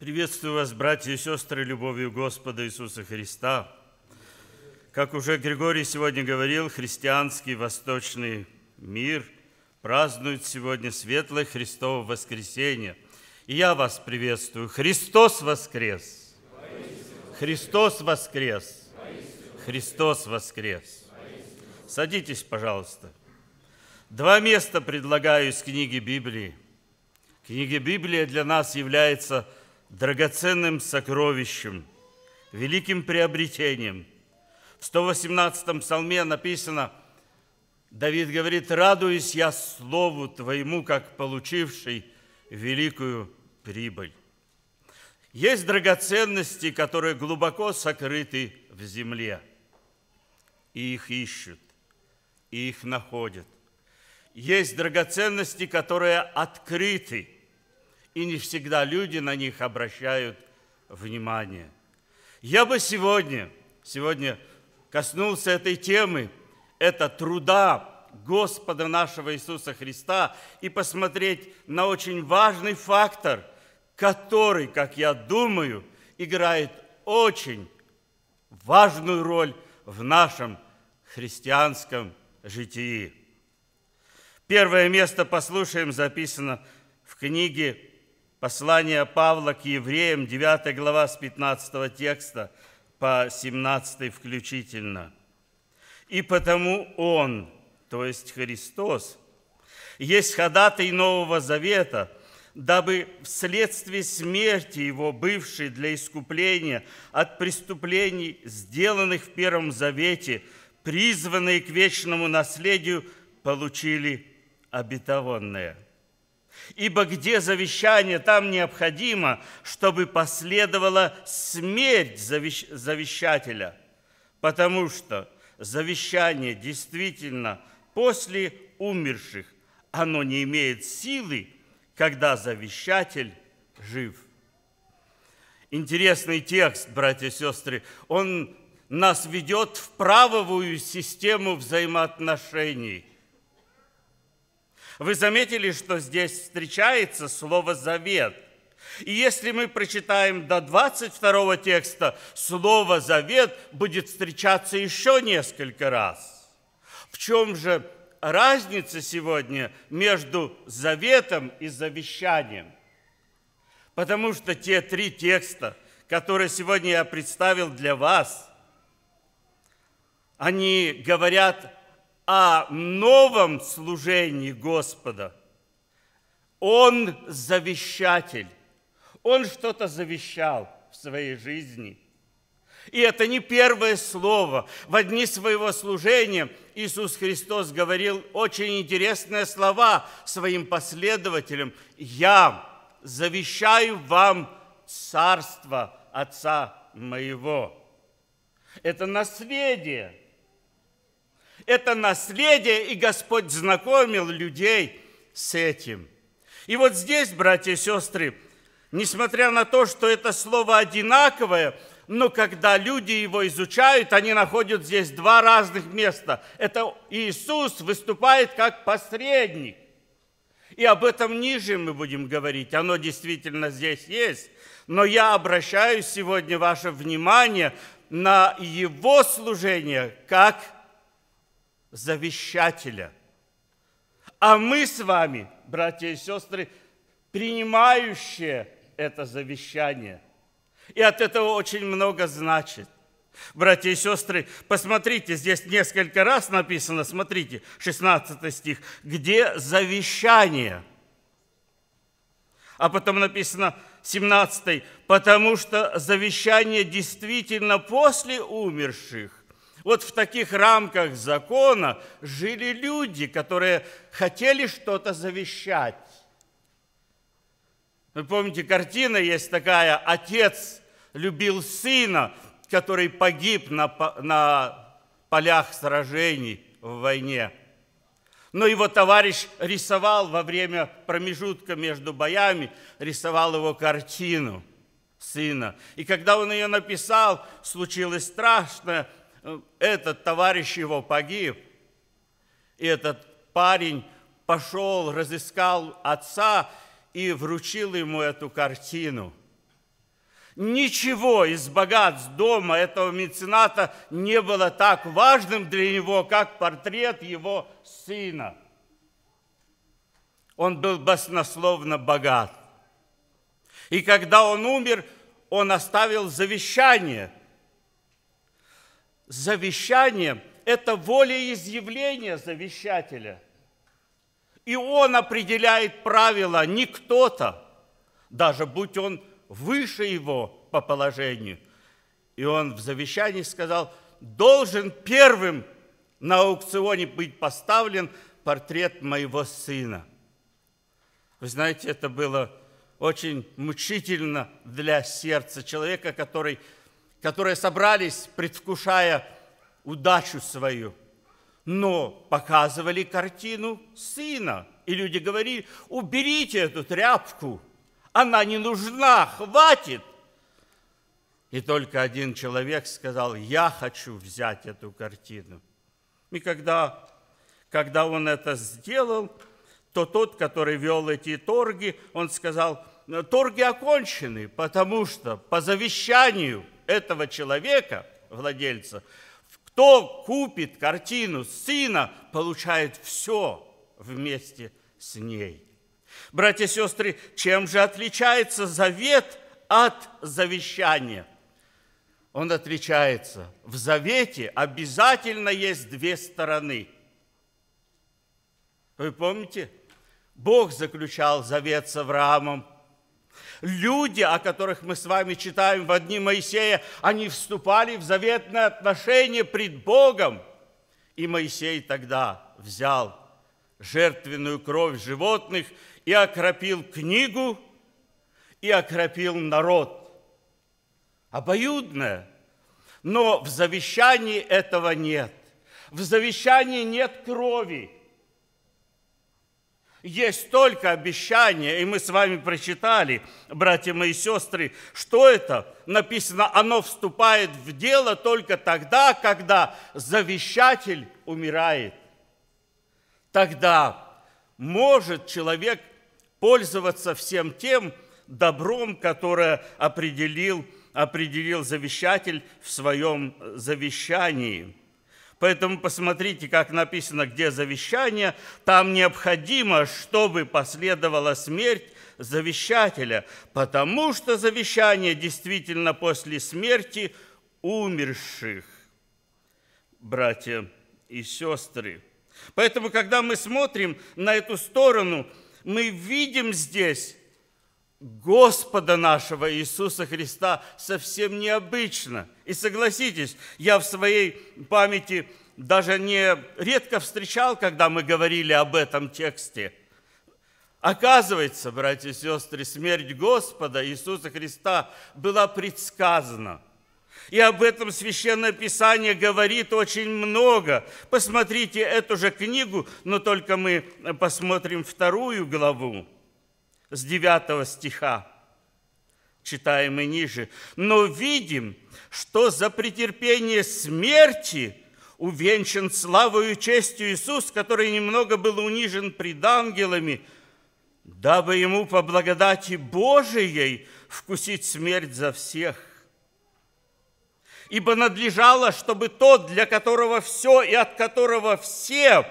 Приветствую вас, братья и сестры, любовью Господа Иисуса Христа. Как уже Григорий сегодня говорил, христианский восточный мир празднует сегодня светлое Христово воскресенье. И я вас приветствую. Христос воскрес! Христос воскрес! Христос воскрес! Садитесь, пожалуйста. Два места предлагаю из книги Библии. Книга Библии для нас является – драгоценным сокровищем, великим приобретением. В 118-м псалме написано, Давид говорит, «Радуюсь я слову Твоему, как получивший великую прибыль». Есть драгоценности, которые глубоко сокрыты в земле, и их ищут, и их находят. Есть драгоценности, которые открыты – и не всегда люди на них обращают внимание. Я бы сегодня, сегодня коснулся этой темы, это труда Господа нашего Иисуса Христа и посмотреть на очень важный фактор, который, как я думаю, играет очень важную роль в нашем христианском житии. Первое место, послушаем, записано в книге Послание Павла к евреям, 9 глава с 15 текста по 17 включительно. «И потому Он, то есть Христос, есть ходатай Нового Завета, дабы вследствие смерти Его, бывшей для искупления от преступлений, сделанных в Первом Завете, призванные к вечному наследию, получили обетованное – Ибо где завещание, там необходимо, чтобы последовала смерть завещ... завещателя, потому что завещание действительно после умерших, оно не имеет силы, когда завещатель жив. Интересный текст, братья и сестры, он нас ведет в правовую систему взаимоотношений – вы заметили, что здесь встречается слово «завет». И если мы прочитаем до 22 текста, слово «завет» будет встречаться еще несколько раз. В чем же разница сегодня между заветом и завещанием? Потому что те три текста, которые сегодня я представил для вас, они говорят о новом служении Господа. Он завещатель. Он что-то завещал в своей жизни. И это не первое слово. В дни своего служения Иисус Христос говорил очень интересные слова своим последователям. «Я завещаю вам царство Отца моего». Это наследие – это наследие, и Господь знакомил людей с этим. И вот здесь, братья и сестры, несмотря на то, что это слово одинаковое, но когда люди его изучают, они находят здесь два разных места. Это Иисус выступает как посредник. И об этом ниже мы будем говорить. Оно действительно здесь есть. Но я обращаю сегодня ваше внимание на его служение как завещателя. А мы с вами, братья и сестры, принимающие это завещание. И от этого очень много значит. Братья и сестры, посмотрите, здесь несколько раз написано, смотрите, 16 стих, где завещание. А потом написано 17, потому что завещание действительно после умерших вот в таких рамках закона жили люди, которые хотели что-то завещать. Вы помните, картина есть такая, отец любил сына, который погиб на, на полях сражений в войне. Но его товарищ рисовал во время промежутка между боями, рисовал его картину сына. И когда он ее написал, случилось страшное – этот товарищ его погиб, и этот парень пошел, разыскал отца и вручил ему эту картину. Ничего из богатств дома этого мецената не было так важным для него, как портрет его сына. Он был баснословно богат. И когда он умер, он оставил завещание – завещание – это волеизъявление завещателя. И он определяет правила, не кто-то, даже будь он выше его по положению. И он в завещании сказал, должен первым на аукционе быть поставлен портрет моего сына. Вы знаете, это было очень мучительно для сердца человека, который которые собрались, предвкушая удачу свою, но показывали картину сына. И люди говорили, уберите эту тряпку, она не нужна, хватит. И только один человек сказал, я хочу взять эту картину. И когда, когда он это сделал, то тот, который вел эти торги, он сказал, торги окончены, потому что по завещанию – этого человека, владельца, кто купит картину сына, получает все вместе с ней. Братья и сестры, чем же отличается завет от завещания? Он отличается. В завете обязательно есть две стороны. Вы помните? Бог заключал завет с Авраамом – Люди, о которых мы с вами читаем в одни Моисея, они вступали в заветное отношение пред Богом. И Моисей тогда взял жертвенную кровь животных и окропил книгу, и окропил народ. Обоюдное. Но в завещании этого нет. В завещании нет крови. Есть только обещание, и мы с вами прочитали, братья мои и сестры, что это написано, оно вступает в дело только тогда, когда завещатель умирает. Тогда может человек пользоваться всем тем добром, которое определил, определил завещатель в своем завещании – Поэтому посмотрите, как написано, где завещание, там необходимо, чтобы последовала смерть завещателя, потому что завещание действительно после смерти умерших, братья и сестры. Поэтому, когда мы смотрим на эту сторону, мы видим здесь Господа нашего Иисуса Христа совсем необычно. И согласитесь, я в своей памяти даже не редко встречал, когда мы говорили об этом тексте. Оказывается, братья и сестры, смерть Господа Иисуса Христа была предсказана. И об этом Священное Писание говорит очень много. Посмотрите эту же книгу, но только мы посмотрим вторую главу с 9 стиха, читаем и ниже, но видим, что за претерпение смерти увенчан славою и честью Иисус, который немного был унижен пред ангелами, дабы ему по благодати Божией вкусить смерть за всех. Ибо надлежало, чтобы тот, для которого все и от которого все,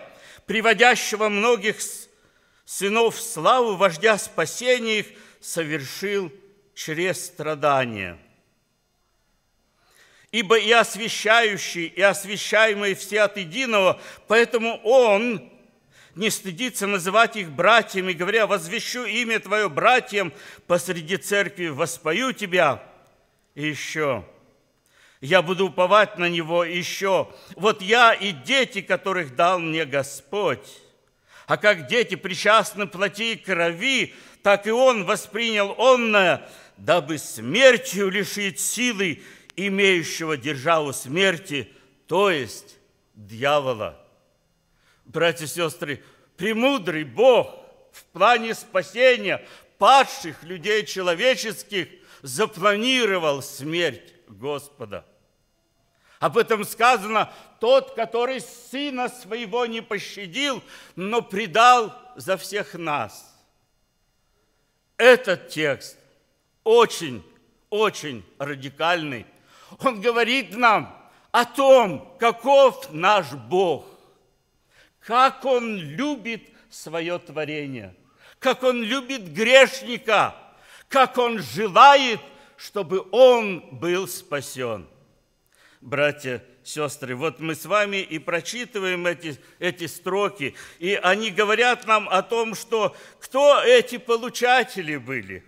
приводящего многих с сынов славу, вождя спасения их, совершил через страдания. Ибо и освящающий, и освящаемые все от единого, поэтому Он не стыдится называть их братьями, говоря, «Возвещу имя Твое братьям, посреди церкви воспою Тебя». И еще – я буду уповать на Него еще. Вот я и дети, которых дал мне Господь. А как дети причастны плоти и крови, так и он воспринял онное, дабы смертью лишить силы имеющего державу смерти, то есть дьявола. Братья и сестры, премудрый Бог в плане спасения падших людей человеческих запланировал смерть Господа – об этом сказано, тот, который сына своего не пощадил, но предал за всех нас. Этот текст очень, очень радикальный. Он говорит нам о том, каков наш Бог, как Он любит свое творение, как Он любит грешника, как Он желает, чтобы он был спасен – братья, сестры. Вот мы с вами и прочитываем эти, эти строки, и они говорят нам о том, что кто эти получатели были.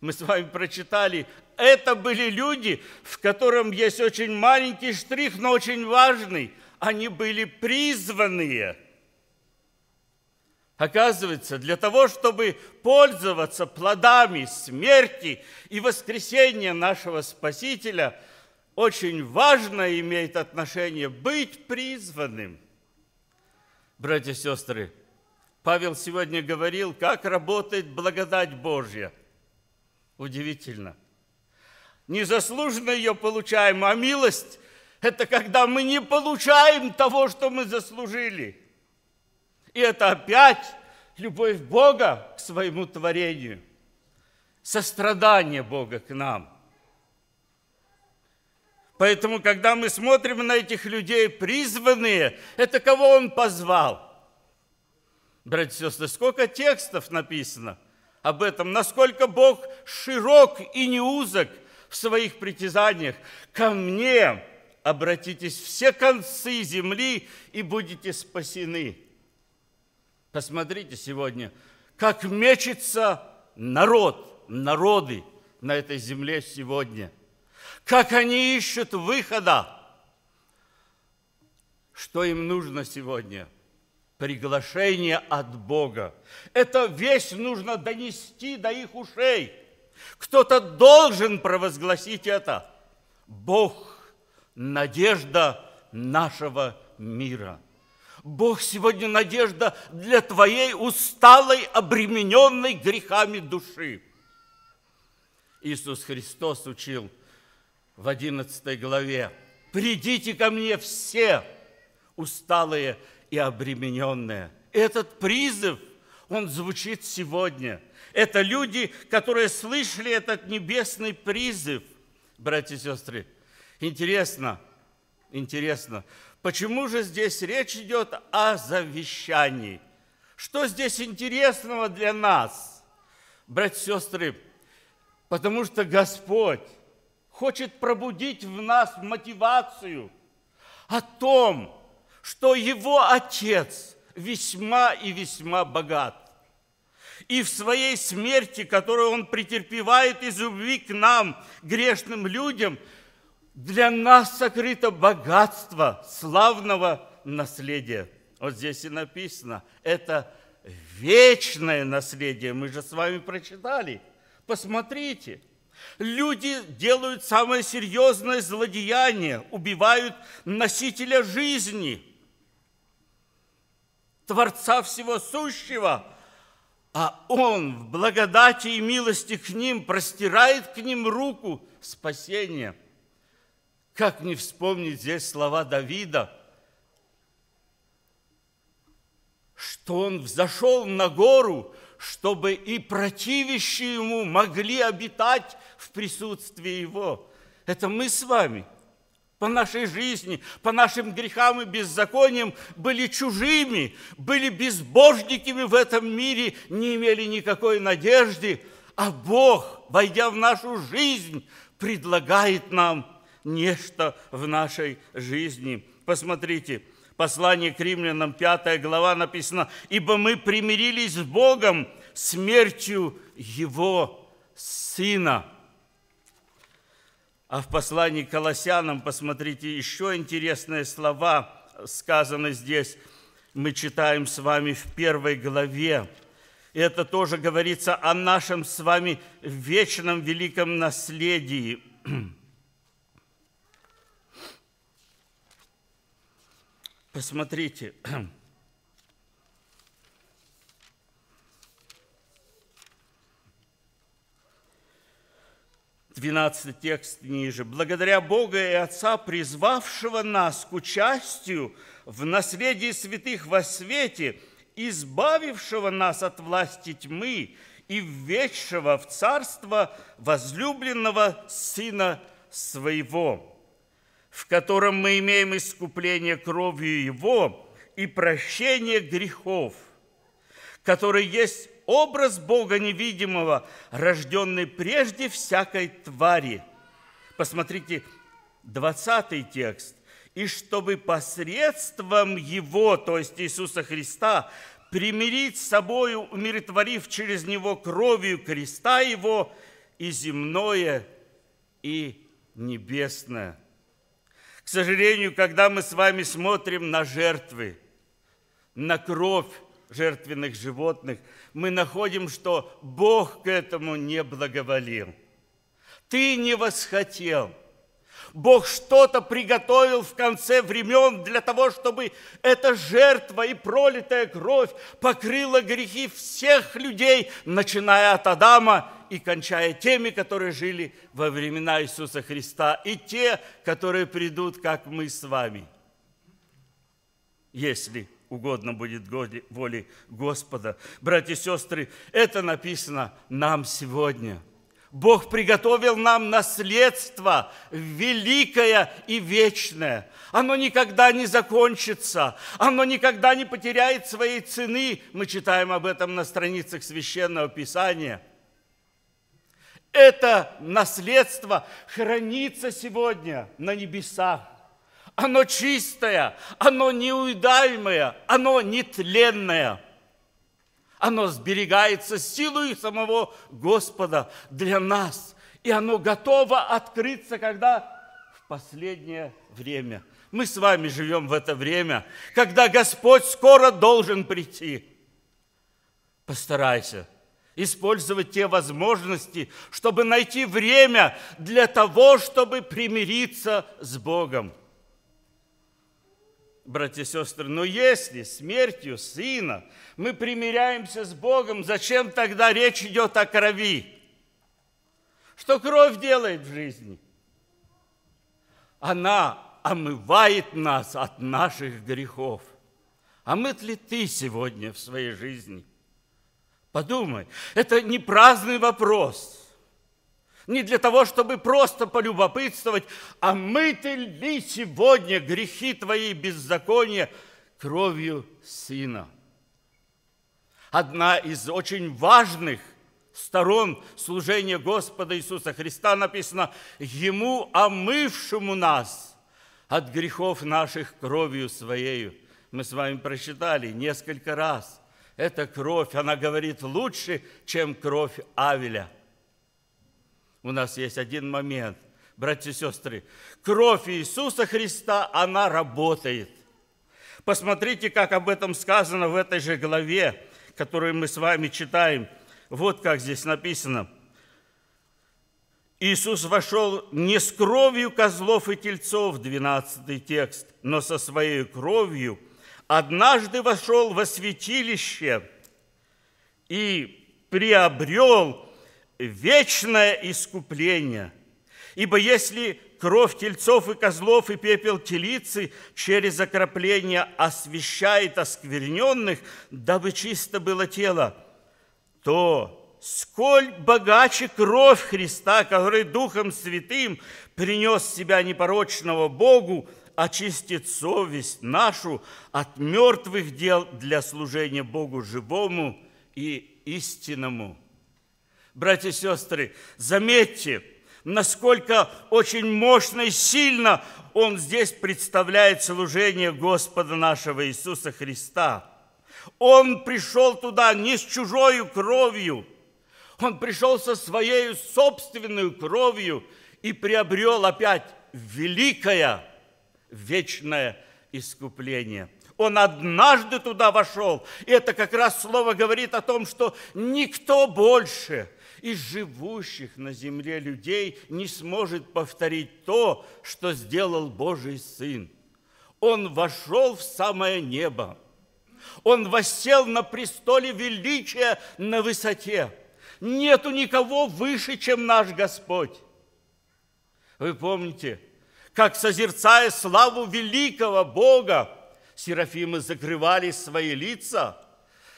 Мы с вами прочитали, это были люди, в котором есть очень маленький штрих, но очень важный. Они были призванные. Оказывается, для того, чтобы пользоваться плодами смерти и воскресения нашего Спасителя – очень важно имеет отношение быть призванным. Братья и сестры, Павел сегодня говорил, как работает благодать Божья. Удивительно. Незаслуженно ее получаем, а милость – это когда мы не получаем того, что мы заслужили. И это опять любовь Бога к своему творению, сострадание Бога к нам. Поэтому, когда мы смотрим на этих людей, призванные, это кого он позвал? Братья и сестры, сколько текстов написано об этом, насколько Бог широк и не узок в своих притязаниях. Ко мне обратитесь все концы земли и будете спасены. Посмотрите сегодня, как мечется народ, народы на этой земле сегодня – как они ищут выхода. Что им нужно сегодня? Приглашение от Бога. Это весь нужно донести до их ушей. Кто-то должен провозгласить это. Бог – надежда нашего мира. Бог сегодня надежда для твоей усталой, обремененной грехами души. Иисус Христос учил – в 11 главе. «Придите ко мне все, усталые и обремененные». Этот призыв, он звучит сегодня. Это люди, которые слышали этот небесный призыв, братья и сестры. Интересно, интересно, почему же здесь речь идет о завещании? Что здесь интересного для нас, братья и сестры? Потому что Господь хочет пробудить в нас мотивацию о том, что его отец весьма и весьма богат. И в своей смерти, которую он претерпевает из любви к нам, грешным людям, для нас сокрыто богатство славного наследия. Вот здесь и написано, это вечное наследие, мы же с вами прочитали. Посмотрите – Люди делают самое серьезное злодеяние, убивают носителя жизни, Творца всего сущего, а Он в благодати и милости к ним простирает к ним руку спасения. Как не вспомнить здесь слова Давида, что он взошел на гору, чтобы и противящие ему могли обитать в присутствии его. Это мы с вами по нашей жизни, по нашим грехам и беззакониям были чужими, были безбожниками в этом мире, не имели никакой надежды, а Бог, войдя в нашу жизнь, предлагает нам нечто в нашей жизни. Посмотрите – Послание к римлянам, 5 глава написано, «Ибо мы примирились с Богом смертью Его Сына». А в послании к Колоссянам, посмотрите, еще интересные слова сказаны здесь. Мы читаем с вами в первой главе. И это тоже говорится о нашем с вами вечном великом наследии – Посмотрите, Двенадцатый текст ниже. «Благодаря Бога и Отца, призвавшего нас к участию в наследии святых во свете, избавившего нас от власти тьмы и введшего в царство возлюбленного Сына Своего» в котором мы имеем искупление кровью Его и прощение грехов, который есть образ Бога невидимого, рожденный прежде всякой твари. Посмотрите, 20 текст. «И чтобы посредством Его, то есть Иисуса Христа, примирить с собою, умиротворив через Него кровью креста Его и земное, и небесное». К сожалению, когда мы с вами смотрим на жертвы, на кровь жертвенных животных, мы находим, что Бог к этому не благоволил. Ты не восхотел. Бог что-то приготовил в конце времен для того, чтобы эта жертва и пролитая кровь покрыла грехи всех людей, начиная от Адама и кончая теми, которые жили во времена Иисуса Христа, и те, которые придут, как мы с вами. Если угодно будет воле Господа. Братья и сестры, это написано нам сегодня. Бог приготовил нам наследство великое и вечное. Оно никогда не закончится, оно никогда не потеряет своей цены. Мы читаем об этом на страницах Священного Писания – это наследство хранится сегодня на небесах. Оно чистое, оно неуедаемое, оно нетленное. Оно сберегается силой самого Господа для нас. И оно готово открыться, когда в последнее время. Мы с вами живем в это время, когда Господь скоро должен прийти. Постарайся – использовать те возможности, чтобы найти время для того, чтобы примириться с Богом. Братья и сестры, но если смертью сына мы примиряемся с Богом, зачем тогда речь идет о крови? Что кровь делает в жизни? Она омывает нас от наших грехов. Омыт ли ты сегодня в своей жизни – Подумай, это не праздный вопрос. Не для того, чтобы просто полюбопытствовать, а мыты ли сегодня грехи твои беззакония кровью Сына. Одна из очень важных сторон служения Господа Иисуса Христа написано «Ему, омывшему нас от грехов наших кровью Своею». Мы с вами прочитали несколько раз – эта кровь, она говорит лучше, чем кровь Авеля. У нас есть один момент, братья и сестры. Кровь Иисуса Христа, она работает. Посмотрите, как об этом сказано в этой же главе, которую мы с вами читаем. Вот как здесь написано. Иисус вошел не с кровью козлов и тельцов, 12 текст, но со своей кровью – однажды вошел во святилище и приобрел вечное искупление. Ибо если кровь тельцов и козлов и пепел телицы через окропление освещает оскверненных, дабы чисто было тело, то сколь богаче кровь Христа, который Духом Святым принес себя непорочного Богу, очистит совесть нашу от мертвых дел для служения Богу живому и истинному. Братья и сестры, заметьте, насколько очень мощно и сильно он здесь представляет служение Господа нашего Иисуса Христа. Он пришел туда не с чужою кровью – он пришел со своей собственной кровью и приобрел опять великое вечное искупление. Он однажды туда вошел. И это как раз слово говорит о том, что никто больше из живущих на земле людей не сможет повторить то, что сделал Божий Сын. Он вошел в самое небо. Он воссел на престоле величия на высоте. Нету никого выше, чем наш Господь. Вы помните, как, созерцая славу великого Бога, серафимы закрывали свои лица,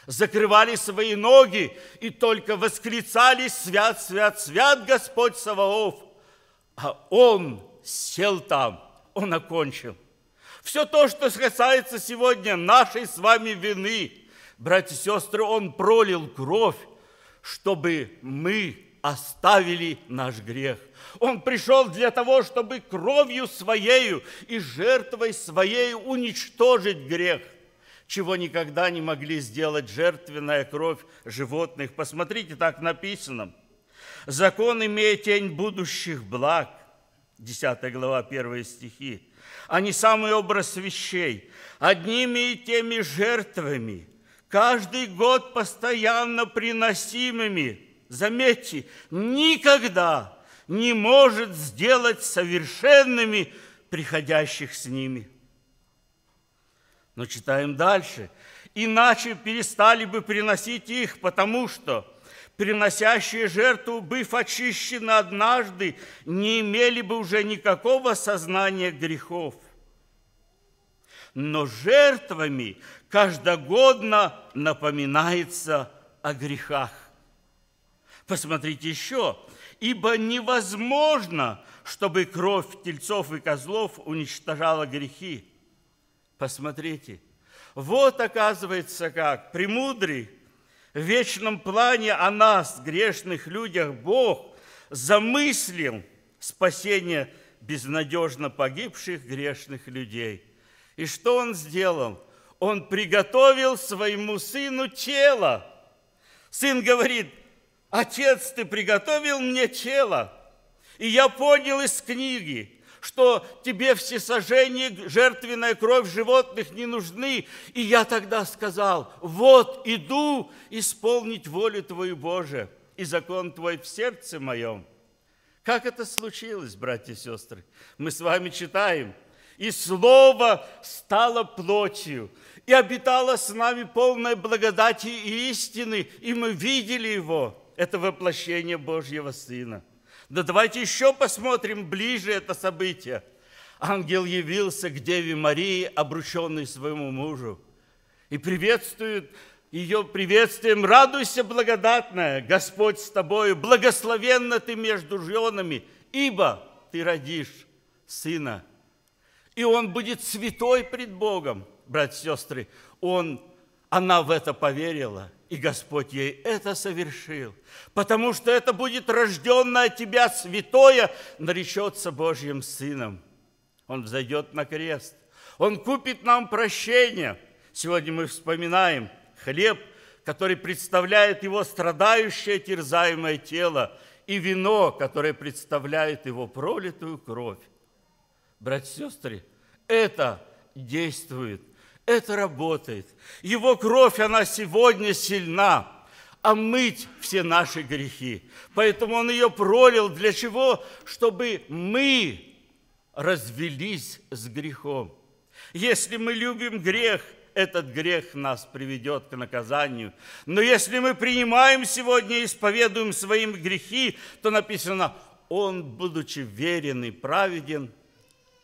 закрывали свои ноги и только восклицали «Свят, свят, свят Господь Саваоф!» А Он сел там, Он окончил. Все то, что касается сегодня нашей с вами вины, братья и сестры, Он пролил кровь, чтобы мы оставили наш грех. Он пришел для того, чтобы кровью своею и жертвой своей уничтожить грех чего никогда не могли сделать жертвенная кровь животных. Посмотрите, так написано. «Закон имеет тень будущих благ». 10 глава, 1 стихи. «А не самый образ вещей, одними и теми жертвами, каждый год постоянно приносимыми, заметьте, никогда не может сделать совершенными приходящих с ними. Но читаем дальше. Иначе перестали бы приносить их, потому что приносящие жертву, быв очищены однажды, не имели бы уже никакого сознания грехов но жертвами каждогодно напоминается о грехах. Посмотрите еще. «Ибо невозможно, чтобы кровь тельцов и козлов уничтожала грехи». Посмотрите. Вот, оказывается, как премудрый в вечном плане о нас, грешных людях, Бог замыслил спасение безнадежно погибших грешных людей – и что он сделал? Он приготовил своему сыну тело. Сын говорит, отец, ты приготовил мне тело. И я понял из книги, что тебе все сожжения, жертвенная кровь животных не нужны. И я тогда сказал, вот иду исполнить волю Твою Боже, и закон Твой в сердце моем. Как это случилось, братья и сестры? Мы с вами читаем – и Слово стало плотью, и обитало с нами полное благодати и истины, и мы видели Его. Это воплощение Божьего Сына. Да давайте еще посмотрим ближе это событие. Ангел явился к Деве Марии, обрученной своему мужу, и приветствует ее приветствием. «Радуйся, благодатная, Господь с тобою, благословенна ты между женами, ибо ты родишь сына, и он будет святой пред Богом. Братья и сестры, он, она в это поверила, и Господь ей это совершил, потому что это будет рожденное тебя святое, наречется Божьим Сыном. Он взойдет на крест, он купит нам прощение. Сегодня мы вспоминаем хлеб, который представляет его страдающее, терзаемое тело, и вино, которое представляет его пролитую кровь братья и сестры, это действует, это работает. Его кровь, она сегодня сильна омыть а все наши грехи. Поэтому Он ее пролил для чего? Чтобы мы развелись с грехом. Если мы любим грех, этот грех нас приведет к наказанию. Но если мы принимаем сегодня и исповедуем своим грехи, то написано, он, будучи верен и праведен,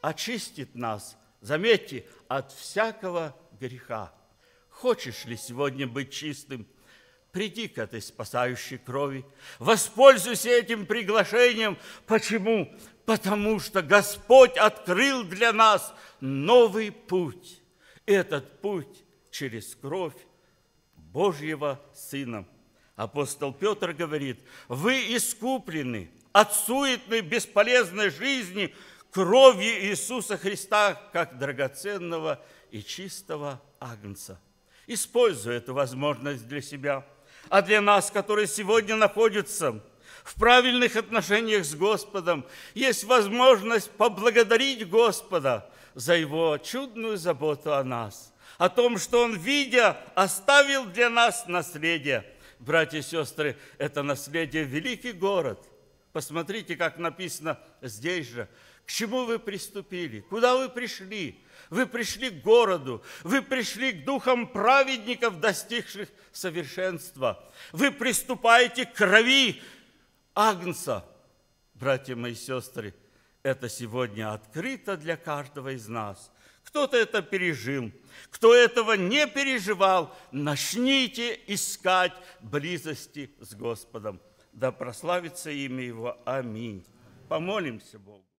очистит нас, заметьте, от всякого греха. Хочешь ли сегодня быть чистым? Приди к этой спасающей крови. Воспользуйся этим приглашением. Почему? Потому что Господь открыл для нас новый путь. Этот путь через кровь Божьего Сына. Апостол Петр говорит, вы искуплены от суетной бесполезной жизни, кровью Иисуса Христа, как драгоценного и чистого агнца. Используй эту возможность для себя, а для нас, которые сегодня находятся в правильных отношениях с Господом, есть возможность поблагодарить Господа за Его чудную заботу о нас, о том, что Он, видя, оставил для нас наследие. Братья и сестры, это наследие – великий город. Посмотрите, как написано здесь же – чему вы приступили? Куда вы пришли? Вы пришли к городу, вы пришли к духам праведников, достигших совершенства. Вы приступаете к крови Агнца. Братья мои сестры, это сегодня открыто для каждого из нас. Кто-то это пережил, кто этого не переживал, начните искать близости с Господом. Да прославится имя Его. Аминь. Помолимся Богу.